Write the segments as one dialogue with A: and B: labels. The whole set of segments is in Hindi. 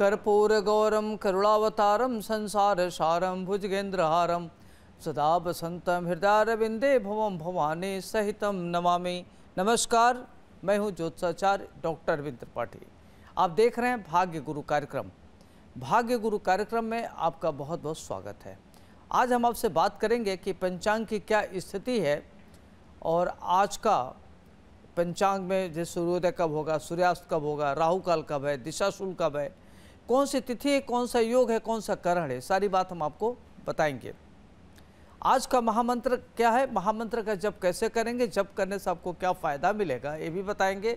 A: कर्पूर गौरम करुणावतारम संसार सारम भुजगेन्द्रहारं सदा बसंतम हृदयारविंदे भवम भवानी सहितम नमामि नमस्कार मैं हूं ज्योत्साचार्य डॉक्टर अरविंद त्रिपाठी आप देख रहे हैं भाग्य गुरु कार्यक्रम भाग्य गुरु कार्यक्रम में आपका बहुत बहुत स्वागत है आज हम आपसे बात करेंगे कि पंचांग की क्या स्थिति है और आज का पंचांग में जैसे सूर्योदय कब होगा सूर्यास्त कब होगा राहु काल कब है दिशाशूल कब है कौन सी तिथि है कौन सा योग है कौन सा करण है सारी बात हम आपको बताएंगे आज का महामंत्र क्या है महामंत्र का जप कैसे करेंगे जप करने से आपको क्या फ़ायदा मिलेगा ये भी बताएंगे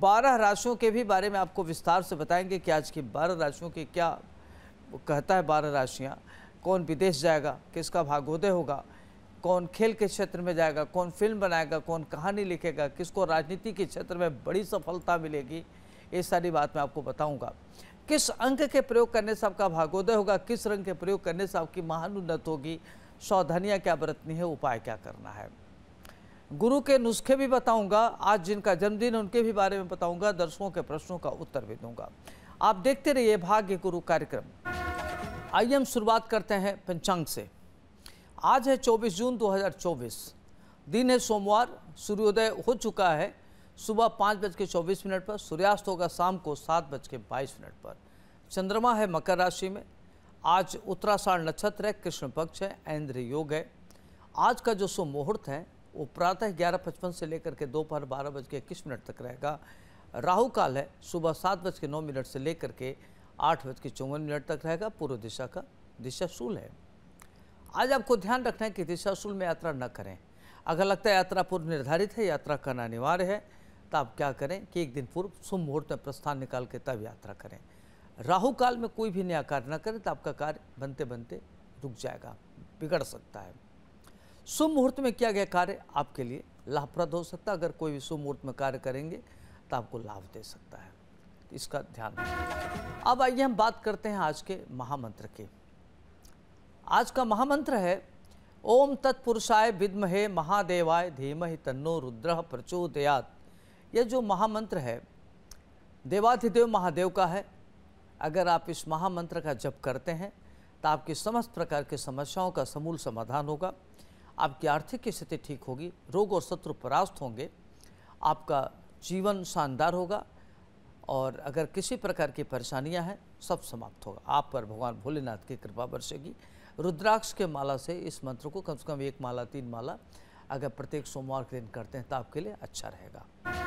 A: बारह राशियों के भी बारे में आपको विस्तार से बताएंगे कि आज की बारह राशियों की क्या कहता है बारह राशियाँ कौन विदेश जाएगा किसका भागोदय होगा कौन खेल के क्षेत्र में जाएगा कौन फिल्म बनाएगा कौन कहानी लिखेगा किसको राजनीति के क्षेत्र में बड़ी सफलता मिलेगी ये सारी बात मैं आपको बताऊंगा किस अंक के प्रयोग करने से आपका भागोदय होगा किस रंग के प्रयोग करने से आपकी महान उन्नत होगी सावधानियाँ क्या बरतनी है उपाय क्या करना है गुरु के नुस्खे भी बताऊंगा आज जिनका जन्मदिन है उनके भी बारे में बताऊंगा दर्शकों के प्रश्नों का उत्तर भी दूंगा आप देखते रहिए भाग्य गुरु कार्यक्रम आइए हम शुरुआत करते हैं पंचांग से आज है 24 जून 2024 दिन है सोमवार सूर्योदय हो चुका है सुबह पाँच बज के चौबीस मिनट पर सूर्यास्त होगा शाम को सात बज के बाईस मिनट पर चंद्रमा है मकर राशि में आज उत्तराषाढ़ नक्षत्र है कृष्ण पक्ष है ऐन्द्र योग है आज का जो सो मुहूर्त है वो प्रातः ग्यारह पचपन से लेकर के दोपहर बारह बज के इक्कीस मिनट तक रहेगा राहु काल है सुबह सात बज के नौ मिनट से लेकर के आठ बज के चौवन मिनट तक रहेगा पूर्व दिशा का दिशा शूल है आज आपको ध्यान रखना है कि दिशा शूल में यात्रा न करें अगर लगता है यात्रा पूर्व निर्धारित है यात्रा करना अनिवार्य है तो आप क्या करें कि एक दिन पूर्व शुभ मुहूर्त में प्रस्थान निकाल के तब यात्रा करें राहु काल में कोई भी नया कार्य न करें तो आपका कार्य बनते बनते रुक जाएगा बिगड़ सकता है शुभ मुहूर्त में किया गया कार्य आपके लिए लाभप्रद हो सकता है अगर कोई भी शुभ मुहूर्त में कार्य करेंगे तो आपको लाभ दे सकता है इसका ध्यान अब आइए हम बात करते हैं आज के महामंत्र की आज का महामंत्र है ओम तत्पुरुषाय विद्महे महादेवाय धीमहि तन्नो रुद्र प्रचोदयात यह जो महामंत्र है देवाधिदेव महादेव का है अगर आप इस महामंत्र का जप करते हैं तो आपकी समस्त प्रकार की समस्याओं का समूल समाधान होगा आपकी आर्थिक स्थिति ठीक होगी रोग और शत्रु परास्त होंगे आपका जीवन शानदार होगा और अगर किसी प्रकार की परेशानियां हैं सब समाप्त होगा आप पर भगवान भोलेनाथ की कृपा बरसेगी रुद्राक्ष के माला से इस मंत्र को कम से कम एक माला तीन माला अगर प्रत्येक सोमवार के दिन करते हैं तो आपके लिए अच्छा रहेगा